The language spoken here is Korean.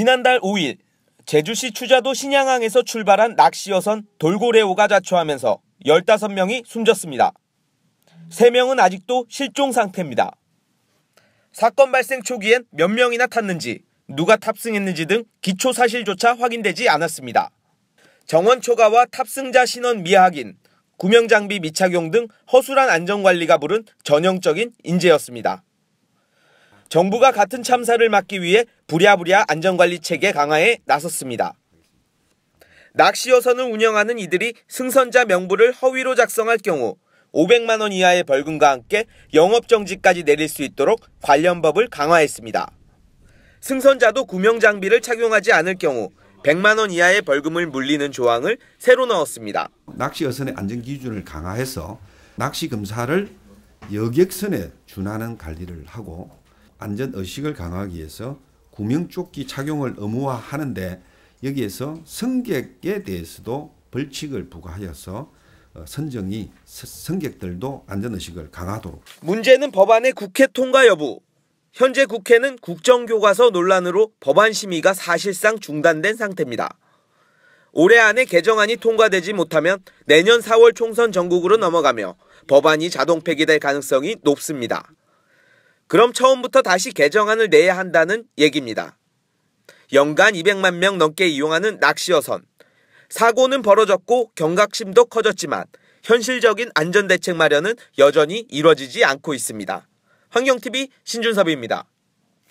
지난달 5일 제주시 추자도 신양항에서 출발한 낚시여선 돌고래호가 자초하면서 15명이 숨졌습니다. 3명은 아직도 실종 상태입니다. 사건 발생 초기엔 몇 명이나 탔는지, 누가 탑승했는지 등 기초 사실조차 확인되지 않았습니다. 정원 초과와 탑승자 신원 미확인, 구명장비 미착용 등 허술한 안전관리가 부른 전형적인 인재였습니다. 정부가 같은 참사를 막기 위해 부랴부랴 안전관리 체계 강화에 나섰습니다. 낚시 여선을 운영하는 이들이 승선자 명부를 허위로 작성할 경우 500만 원 이하의 벌금과 함께 영업 정지까지 내릴 수 있도록 관련 법을 강화했습니다. 승선자도 구명 장비를 착용하지 않을 경우 100만 원 이하의 벌금을 물리는 조항을 새로 넣었습니다. 낚시 여선의 안전 기준을 강화해서 낚시 검사를 여객선에 준하는 관리를 하고 안전 의식을 강화하기 위해서 구명조끼 착용을 의무화하는데 여기에서 승객에 대해서도 벌칙을 부과하여서 어, 선정이 승객들도 안전의식을 강화하도록. 문제는 법안의 국회 통과 여부. 현재 국회는 국정교과서 논란으로 법안 심의가 사실상 중단된 상태입니다. 올해 안에 개정안이 통과되지 못하면 내년 4월 총선 전국으로 넘어가며 법안이 자동 폐기될 가능성이 높습니다. 그럼 처음부터 다시 개정안을 내야 한다는 얘기입니다. 연간 200만 명 넘게 이용하는 낚시 여선. 사고는 벌어졌고 경각심도 커졌지만 현실적인 안전 대책 마련은 여전히 이뤄지지 않고 있습니다. 환경TV 신준섭입니다.